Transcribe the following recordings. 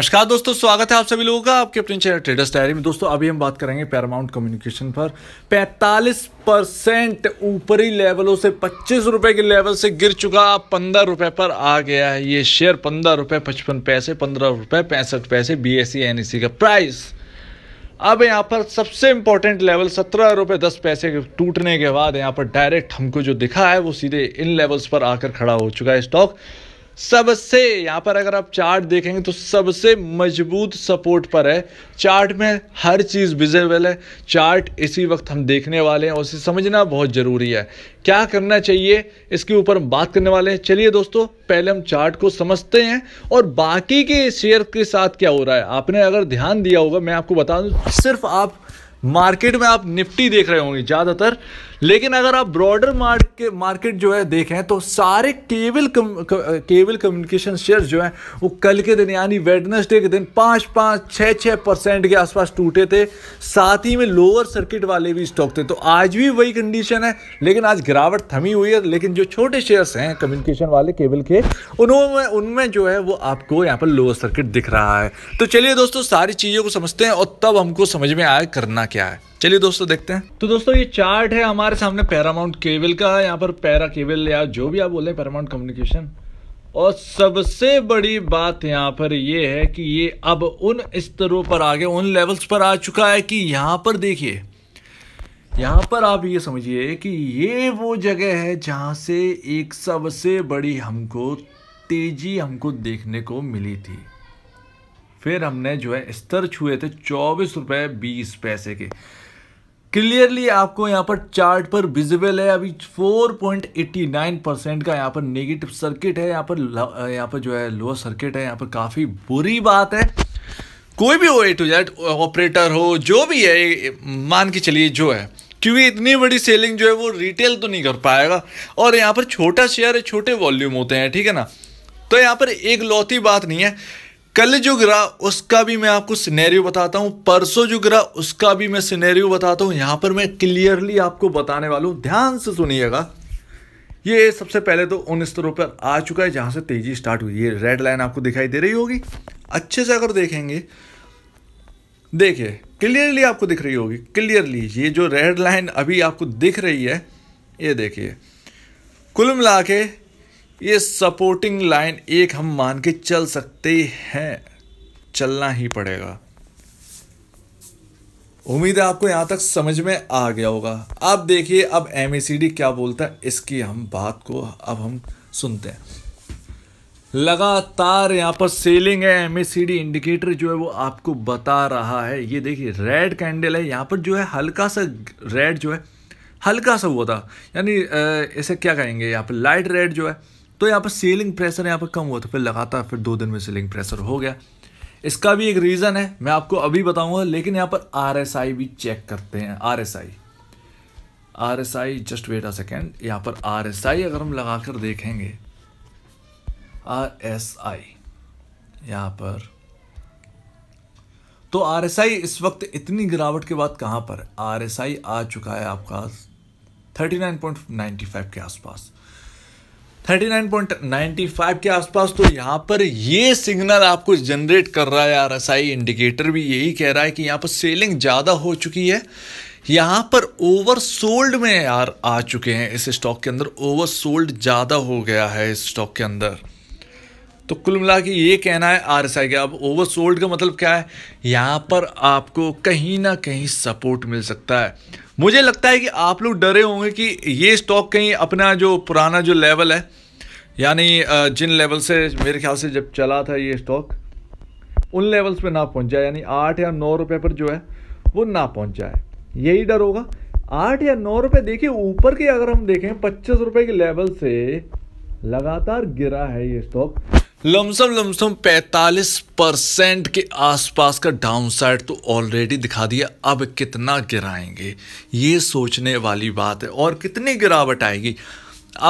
नमस्कार दोस्तों स्वागत है आप सभी लोगों का आपके अपने चैनल ट्रेडर्स डायरी में दोस्तों अभी हम बात करेंगे पैरामाउंट कम्युनिकेशन पर 45 परसेंट ऊपरी लेवलों से पच्चीस रुपए के लेवल से गिर चुका पंद्रह रुपए पर आ गया है ये शेयर पंद्रह रुपए पचपन पैसे पंद्रह रुपए पैंसठ पैसे बी एस सी का प्राइस अब यहाँ पर सबसे इंपॉर्टेंट लेवल सत्रह रुपये दस पैसे के टूटने के बाद यहाँ पर डायरेक्ट हमको जो दिखा है वो सीधे इन लेवल्स पर आकर खड़ा हो चुका है स्टॉक सबसे यहाँ पर अगर आप चार्ट देखेंगे तो सबसे मजबूत सपोर्ट पर है चार्ट में हर चीज़ विजेबल है चार्ट इसी वक्त हम देखने वाले हैं उसे समझना बहुत ज़रूरी है क्या करना चाहिए इसके ऊपर हम बात करने वाले हैं चलिए दोस्तों पहले हम चार्ट को समझते हैं और बाकी के शेयर के साथ क्या हो रहा है आपने अगर ध्यान दिया होगा मैं आपको बता दूँ सिर्फ आप मार्केट में आप निफ्टी देख रहे होंगे ज़्यादातर लेकिन अगर आप ब्रॉडर मार्केट मार्केट जो है देखें तो सारे केबल कम, केबल कम्युनिकेशन शेयर जो हैं वो कल के दिन यानी वेडनेसडे के दिन पाँच पाँच छः छः परसेंट के आसपास टूटे थे साथ ही में लोअर सर्किट वाले भी स्टॉक थे तो आज भी वही कंडीशन है लेकिन आज गिरावट थमी हुई है लेकिन जो छोटे शेयर्स हैं कम्युनिकेशन वाले केबल के उन्होंने उनमें जो है वो आपको यहाँ पर लोअर सर्किट दिख रहा है तो चलिए दोस्तों सारी चीज़ों को समझते हैं और तब हमको समझ में आया करना क्या है चलिए दोस्तों देखते हैं तो दोस्तों ये चार्ट है हमारे सामने पैरामाउंट केबल का यहाँ पर पैरा केबल या जो भी आप बोल रहे पैरामाउंट कम्युनिकेशन और सबसे बड़ी बात यहाँ पर यह है कि ये अब उन स्तरों पर आ गए उन लेवल्स पर आ चुका है कि यहाँ पर देखिए यहाँ पर आप ये समझिए कि ये वो जगह है जहाँ से एक सबसे बड़ी हमको तेजी हमको देखने को मिली थी फिर हमने जो है स्तर छुए थे चौबीस रुपए बीस पैसे के क्लियरली आपको यहाँ पर चार्ट पर विजिबल है अभी 4.89 परसेंट का यहाँ पर नेगेटिव सर्किट है यहाँ पर यहाँ पर जो है लोअर सर्किट है यहाँ पर काफ़ी बुरी बात है कोई भी हो ए टू जेड ऑपरेटर हो जो भी है मान के चलिए जो है क्योंकि इतनी बड़ी सेलिंग जो है वो रिटेल तो नहीं कर पाएगा और यहाँ पर छोटा शेयर है छोटे वॉल्यूम होते हैं ठीक है ना तो यहाँ पर एक लौती बात नहीं है कल जो गिरा उसका भी मैं आपको सिनेरियो बताता हूँ परसों जो गिरा उसका भी मैं सिनेरियो बताता हूँ यहाँ पर मैं क्लियरली आपको बताने वाला हूँ ध्यान से सुनिएगा ये सबसे पहले तो उन स्तरों पर आ चुका है जहाँ से तेजी स्टार्ट हुई ये रेड लाइन आपको दिखाई दे रही होगी अच्छे से अगर देखेंगे देखिए क्लियरली आपको दिख रही होगी क्लियरली ये जो रेड लाइन अभी आपको दिख रही है ये देखिए कुल मिला के ये सपोर्टिंग लाइन एक हम मान के चल सकते हैं चलना ही पड़ेगा उम्मीद है आपको यहां तक समझ में आ गया होगा आप देखिए अब एम क्या बोलता है इसकी हम बात को अब हम सुनते हैं लगातार यहाँ पर सेलिंग है एम इंडिकेटर जो है वो आपको बता रहा है ये देखिए रेड कैंडल है यहाँ पर जो है हल्का सा रेड जो है हल्का सा हुआ था यानी इसे क्या कहेंगे यहाँ पर लाइट रेड जो है तो यहाँ पर सेलिंग प्रेशर यहाँ पर कम हुआ था तो फिर लगातार फिर दो दिन में सेलिंग प्रेशर हो गया इसका भी एक रीज़न है मैं आपको अभी बताऊंगा लेकिन यहाँ पर आर भी चेक करते हैं R S I R S I just wait a second यहाँ पर आर एस आई अगर हम लगा कर देखेंगे आर एस आई यहाँ पर तो आर एस आई इस वक्त इतनी गिरावट के बाद कहाँ पर आर एस आई आ चुका है आपका थर्टी नाइन पॉइंट फाइव के आसपास 39.95 के आसपास तो यहाँ पर ये सिग्नल आपको जनरेट कर रहा है आर एस आई इंडिकेटर भी यही कह रहा है कि यहाँ पर सेलिंग ज़्यादा हो चुकी है यहाँ पर ओवर सोल्ड में यार आ चुके हैं इस स्टॉक के अंदर ओवर सोल्ड ज़्यादा हो गया है इस स्टॉक के अंदर तो कुल मिला के ये कहना है आर एस आई का अब ओवर सोल्ड का मतलब क्या है यहाँ पर आपको कहीं ना कहीं सपोर्ट मिल सकता है मुझे लगता है कि आप लोग डरे होंगे कि ये स्टॉक कहीं अपना जो पुराना जो लेवल है यानी जिन लेवल से मेरे ख्याल से जब चला था ये स्टॉक उन लेवल्स पे ना पहुंच जाए यानी आठ या नौ रुपए पर जो है वो ना पहुंच जाए यही डर होगा आठ या नौ रुपए देखिए ऊपर के अगर हम देखें पच्चीस रुपए के लेवल से लगातार गिरा है ये स्टॉक लमसम लमसम 45 परसेंट के आसपास का डाउन साइड तो ऑलरेडी दिखा दिया अब कितना गिराएंगे ये सोचने वाली बात है और कितनी गिरावट आएगी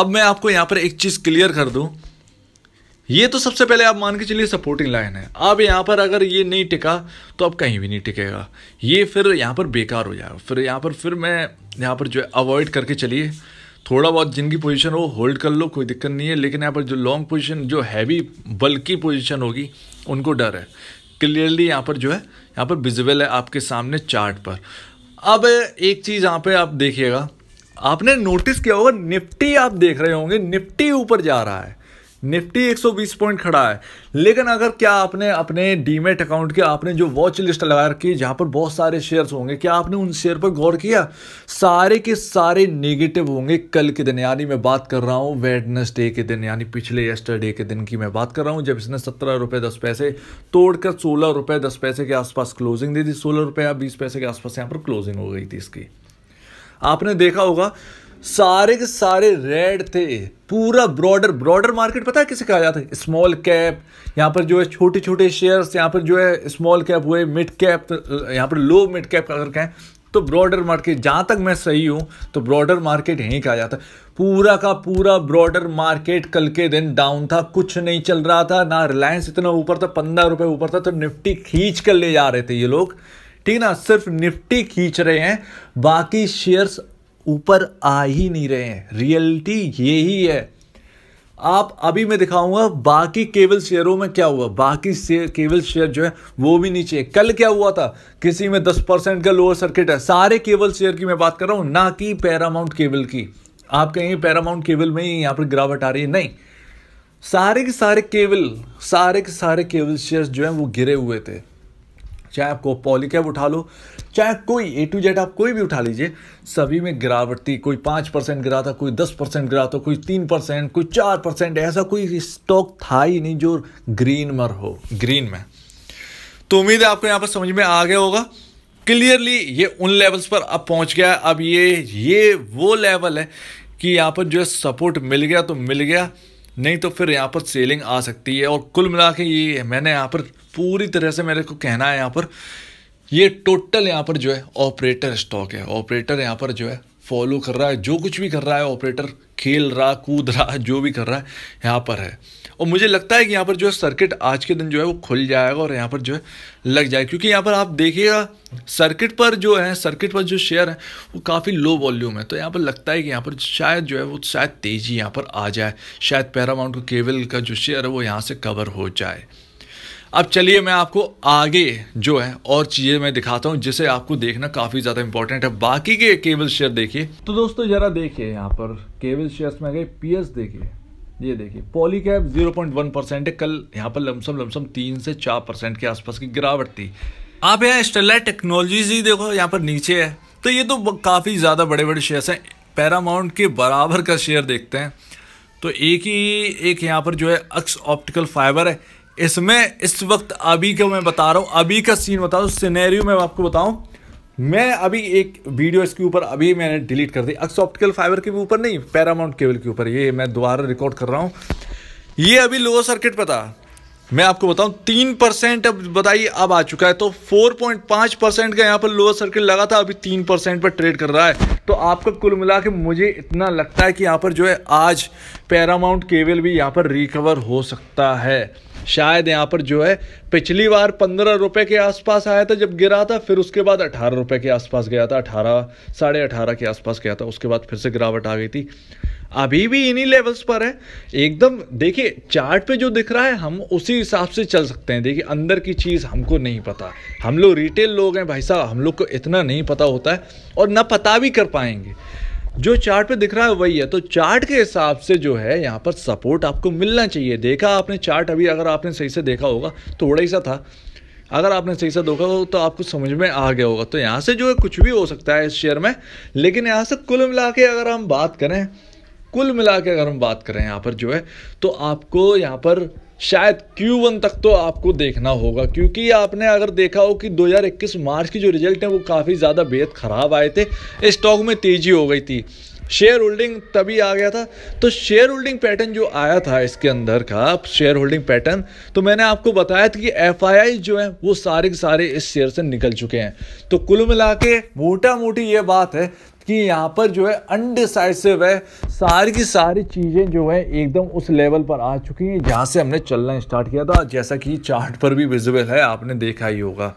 अब मैं आपको यहाँ पर एक चीज़ क्लियर कर दूँ ये तो सबसे पहले आप मान के चलिए सपोर्टिंग लाइन है अब यहाँ पर अगर ये नहीं टिका तो अब कहीं भी नहीं टिकेगा ये फिर यहाँ पर बेकार हो जाएगा फिर यहाँ पर फिर मैं यहाँ पर जो है अवॉइड करके चलिए थोड़ा बहुत जिनकी पोजीशन हो होल्ड कर लो कोई दिक्कत नहीं है लेकिन यहाँ पर जो लॉन्ग पोजीशन जो हैवी बल्कि पोजीशन होगी उनको डर है क्लियरली यहाँ पर जो है यहाँ पर विजिबल है आपके सामने चार्ट पर अब एक चीज़ यहाँ पे आप देखिएगा आपने नोटिस किया होगा निफ्टी आप देख रहे होंगे निफ्टी ऊपर जा रहा है निफ्टी 120 पॉइंट खड़ा है लेकिन अगर क्या आपने अपने डीमेट अकाउंट के आपने जो वॉच लिस्ट लगा रखी जहाँ पर बहुत सारे शेयर्स होंगे क्या आपने उन शेयर पर गौर किया सारे के सारे नेगेटिव होंगे कल के दिन यानी मैं बात कर रहा हूँ वेडनेसडे के दिन यानी पिछले यस्टरडे के दिन की मैं बात कर रहा हूँ जब इसने सत्रह रुपये दस पैसे तोड़कर सोलह रुपये दस पैसे के आसपास क्लोजिंग दी थी सोलह रुपये या बीस पैसे के आसपास यहाँ पर क्लोजिंग हो गई थी इसकी आपने देखा होगा सारे के सारे रेड थे पूरा ब्रॉडर ब्रॉडर मार्केट पता है किसे कहा जाता है स्मॉल कैप यहाँ पर जो है छोटे छोटे शेयर्स यहाँ पर जो है स्मॉल कैप हुए मिड कैप तो, यहाँ पर लो मिड कैप अगर कहें तो ब्रॉडर मार्केट जहाँ तक मैं सही हूँ तो ब्रॉडर मार्केट यहीं कहा जाता है पूरा का पूरा ब्रॉडर मार्केट कल के दिन डाउन था कुछ नहीं चल रहा था ना रिलायंस इतना ऊपर था पंद्रह रुपये ऊपर था तो निफ्टी खींच कर ले जा रहे थे ये लोग ठीक ना सिर्फ निफ्टी खींच रहे हैं बाकी शेयर्स ऊपर आ ही नहीं रहे हैं रियलिटी यही है आप अभी मैं दिखाऊंगा बाकी केबल शेयरों में क्या हुआ बाकी शेयर केबल शेयर जो है वो भी नीचे कल क्या हुआ था किसी में दस परसेंट का लोअर सर्किट है सारे केबल शेयर की मैं बात कर रहा हूं ना कि पैरामाउंट केबल की आप कहेंगे पैरामाउंट केबल में ही यहां पर गिरावट आ रही है नहीं सारे के सारे केबल सारे के सारे केबल शेयर जो है वो गिरे हुए थे चाहे आपको पॉलिकैब उठा लो चाहे कोई ए टू जेड आप कोई भी उठा लीजिए सभी में थी कोई पाँच परसेंट गिरा था कोई दस परसेंट गिरा था कोई तीन परसेंट कोई चार परसेंट ऐसा कोई स्टॉक था ही नहीं जो ग्रीन मर हो ग्रीन में तो उम्मीद है आपको यहाँ पर समझ में आ गया होगा क्लियरली ये उन लेवल्स पर अब पहुँच गया अब ये ये वो लेवल है कि यहाँ पर जो है सपोर्ट मिल गया तो मिल गया नहीं तो फिर यहाँ पर सेलिंग आ सकती है और कुल मिला के ये मैंने यहाँ पर पूरी तरह से मेरे को कहना है यहाँ पर ये टोटल यहाँ पर जो है ऑपरेटर स्टॉक है ऑपरेटर यहाँ पर जो है फॉलो कर रहा है जो कुछ भी कर रहा है ऑपरेटर खेल रहा कूद रहा जो भी कर रहा है यहाँ पर है और मुझे लगता है कि यहाँ पर जो है सर्किट आज के दिन जो है वो खुल जाएगा और यहाँ पर जो है लग जाएगा क्योंकि यहाँ पर आप देखिएगा सर्किट पर जो है सर्किट पर जो शेयर है वो काफ़ी लो वॉल्यूम है तो यहाँ पर लगता है कि यहाँ पर शायद जो है वो शायद तेज़ी यहाँ पर आ जाए शायद पैरामाउंट केबल का जो शेयर है वो यहाँ से कवर हो जाए अब चलिए मैं आपको आगे जो है और चीज़ें मैं दिखाता हूँ जिसे आपको देखना काफ़ी ज़्यादा इंपॉर्टेंट है बाकी के केबल शेयर देखिए तो दोस्तों ज़रा देखिए यहाँ पर केबल शेयर में गए पी देखिए ये देखिए Polycab zero point one percent है कल यहाँ पर लमसम लमसम तीन से चार परसेंट के आसपास की गिरावट थी आप यहाँ स्टेला टेक्नोलॉजीज ही देखो यहाँ पर नीचे है तो ये तो काफ़ी ज़्यादा बड़े बड़े शेयर हैं पैरामाउंट के बराबर का शेयर देखते हैं तो एक ही एक यहाँ पर जो है अक्स ऑप्टिकल फाइबर है इसमें इस वक्त अभी का मैं बता रहा हूँ अभी का सीन बता रहा हूँ सिनेरियो मैं आपको बताऊँ मैं अभी एक वीडियो इसके ऊपर अभी मैंने डिलीट कर दी अक्स ऑप्टिकल फाइबर के ऊपर नहीं पैरामाउंट केबल के ऊपर ये मैं दोबारा रिकॉर्ड कर रहा हूँ ये अभी लोअर सर्किट पर था मैं आपको बताऊं तीन परसेंट अब बताइए अब आ चुका है तो फोर पॉइंट पाँच परसेंट का यहाँ पर लोअर सर्किट लगा था अभी तीन परसेंट पर ट्रेड कर रहा है तो आपका कुल मिला के मुझे इतना लगता है कि यहाँ पर जो है आज पैरामाउंट केबल भी यहाँ पर रिकवर हो सकता है शायद यहाँ पर जो है पिछली बार पंद्रह रुपये के आसपास आया था जब गिरा था फिर उसके बाद अठारह रुपये के आसपास गया था अठारह साढ़े अठारह के आसपास गया था उसके बाद फिर से गिरावट आ गई थी अभी भी इन्हीं लेवल्स पर है एकदम देखिए चार्ट पे जो दिख रहा है हम उसी हिसाब से चल सकते हैं देखिए अंदर की चीज़ हमको नहीं पता हम लोग रिटेल लोग हैं भाई साहब हम लोग को इतना नहीं पता होता है और ना पता भी कर पाएंगे जो चार्ट पे दिख रहा है वही है तो चार्ट के हिसाब से जो है यहाँ पर सपोर्ट आपको मिलना चाहिए देखा आपने चार्ट अभी अगर आपने सही से देखा होगा तो थोड़ा ही सा था अगर आपने सही से देखा हो तो आपको समझ में आ गया होगा तो यहाँ से जो है कुछ भी हो सकता है इस शेयर में लेकिन यहाँ से कुल मिला के अगर हम बात करें कुल मिला के अगर हम बात करें यहाँ पर जो है तो आपको यहाँ पर शायद Q1 तक तो आपको देखना होगा क्योंकि आपने अगर देखा हो कि 2021 मार्च की जो रिजल्ट हैं वो काफ़ी ज़्यादा बेहद ख़राब आए थे स्टॉक में तेज़ी हो गई थी शेयर होल्डिंग तभी आ गया था तो शेयर होल्डिंग पैटर्न जो आया था इसके अंदर का शेयर होल्डिंग पैटर्न तो मैंने आपको बताया था कि एफ जो है वो सारे के सारे इस शेयर से निकल चुके हैं तो कुल मिला के मोटा मोटी ये बात है कि यहाँ पर जो है अनडिसाइसिव है सारी की सारी चीज़ें जो है एकदम उस लेवल पर आ चुकी हैं जहाँ से हमने चलना स्टार्ट किया था जैसा कि चार्ट पर भी विजिबल है आपने देखा ही होगा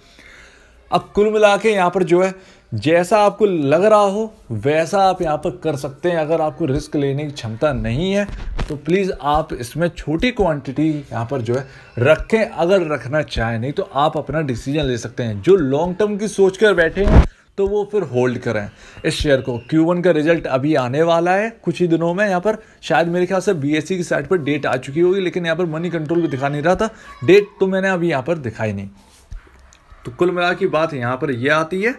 अब कुल मिला के यहाँ पर जो है जैसा आपको लग रहा हो वैसा आप यहाँ पर कर सकते हैं अगर आपको रिस्क लेने की क्षमता नहीं है तो प्लीज़ आप इसमें छोटी क्वांटिटी यहाँ पर जो है रखें अगर रखना चाहें नहीं तो आप अपना डिसीजन ले सकते हैं जो लॉन्ग टर्म की सोच कर बैठे हैं तो वो फिर होल्ड करें इस शेयर को Q1 का रिजल्ट अभी आने वाला है कुछ ही दिनों में यहाँ पर शायद मेरे ख्याल से बी की साइट पर डेट आ चुकी होगी लेकिन यहाँ पर मनी कंट्रोल भी दिखा नहीं रहा था डेट तो मैंने अभी यहाँ पर दिखाई नहीं तो कुल मिला की बात यहाँ पर यह आती है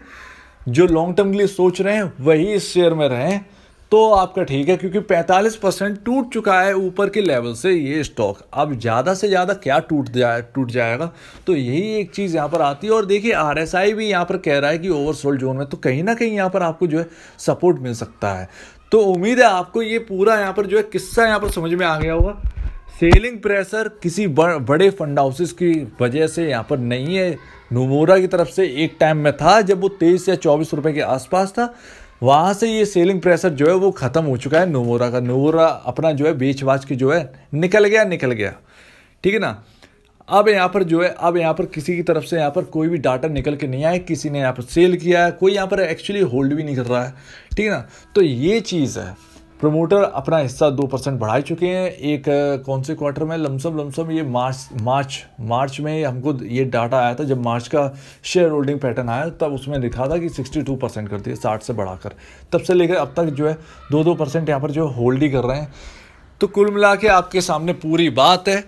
जो लॉन्ग टर्म के लिए सोच रहे हैं वही इस शेयर में रहें तो आपका ठीक है क्योंकि 45 परसेंट टूट चुका है ऊपर के लेवल से ये स्टॉक अब ज़्यादा से ज़्यादा क्या टूट जाए टूट जाएगा तो यही एक चीज़ यहाँ पर आती है और देखिए आर भी यहाँ पर कह रहा है कि ओवरसोल्ड जोन में तो कहीं ना कहीं यहाँ पर आपको जो है सपोर्ट मिल सकता है तो उम्मीद है आपको ये पूरा यहाँ पर जो है किस्सा यहाँ पर समझ में आ गया होगा सेलिंग प्रेशर किसी बड़े फंड हाउसेस की वजह से यहाँ पर नहीं है नोमोरा की तरफ से एक टाइम में था जब वो तेईस या चौबीस रुपए के आसपास था वहाँ से ये सेलिंग प्रेशर जो है वो ख़त्म हो चुका है नोवोरा का नोवोरा अपना जो है बेच बाच के जो है निकल गया निकल गया ठीक है ना अब यहाँ पर जो है अब यहाँ पर किसी की तरफ से यहाँ पर कोई भी डाटा निकल के नहीं आया किसी ने यहाँ पर सेल किया है कोई यहाँ पर एक्चुअली होल्ड भी नहीं कर रहा है ठीक है ना तो ये चीज़ है प्रमोटर अपना हिस्सा दो परसेंट बढ़ा चुके हैं एक कौन से क्वार्टर में लमसम लमसम ये मार्च मार्च मार्च में हमको ये डाटा आया था जब मार्च का शेयर होल्डिंग पैटर्न आया तब उसमें लिखा था कि 62 परसेंट करती है साठ से बढ़ाकर तब से लेकर अब तक जो है दो दो परसेंट यहाँ पर जो होल्ड ही कर रहे हैं तो कुल मिला के आपके सामने पूरी बात है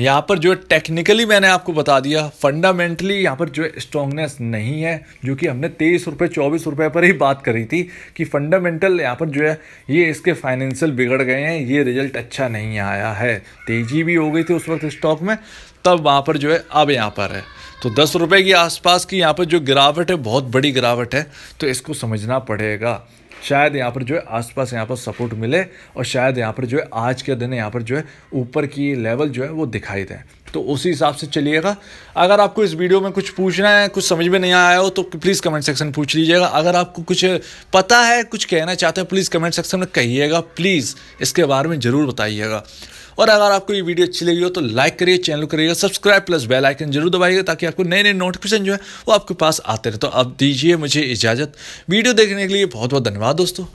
यहाँ पर जो है टेक्निकली मैंने आपको बता दिया फंडामेंटली यहाँ पर जो है स्ट्रॉन्गनेस नहीं है जो कि हमने तेईस रुपये चौबीस रुपये पर ही बात करी थी कि फंडामेंटल यहाँ पर जो है ये इसके फाइनेंशियल बिगड़ गए हैं ये रिजल्ट अच्छा नहीं आया है तेजी भी हो गई थी उस वक्त स्टॉक में तब वहाँ पर जो है अब यहाँ पर है तो दस रुपये के आसपास की यहाँ पर जो गिरावट है बहुत बड़ी गिरावट है तो इसको समझना पड़ेगा शायद यहाँ पर जो है आसपास यहाँ पर सपोर्ट मिले और शायद यहाँ पर जो है आज के दिन यहाँ पर जो है ऊपर की लेवल जो है वो दिखाई दें तो उसी हिसाब से चलिएगा अगर आपको इस वीडियो में कुछ पूछना है कुछ समझ में नहीं आया हो तो प्लीज़ कमेंट सेक्शन पूछ लीजिएगा अगर आपको कुछ पता है कुछ कहना चाहते हैं प्लीज़ कमेंट सेक्शन में कहिएगा प्लीज़ इसके बारे में ज़रूर बताइएगा और अगर आपको ये वीडियो अच्छी लगी हो तो लाइक करिए चैनल करिएगा सब्सक्राइब प्लस बेल आइकन जरूर दबाइएगा ताकि आपको नए नए नोटिफिकेशन जो है वो आपके पास आते रहे तो अब दीजिए मुझे इजाज़त वीडियो देखने के लिए बहुत बहुत धन्यवाद दोस्तों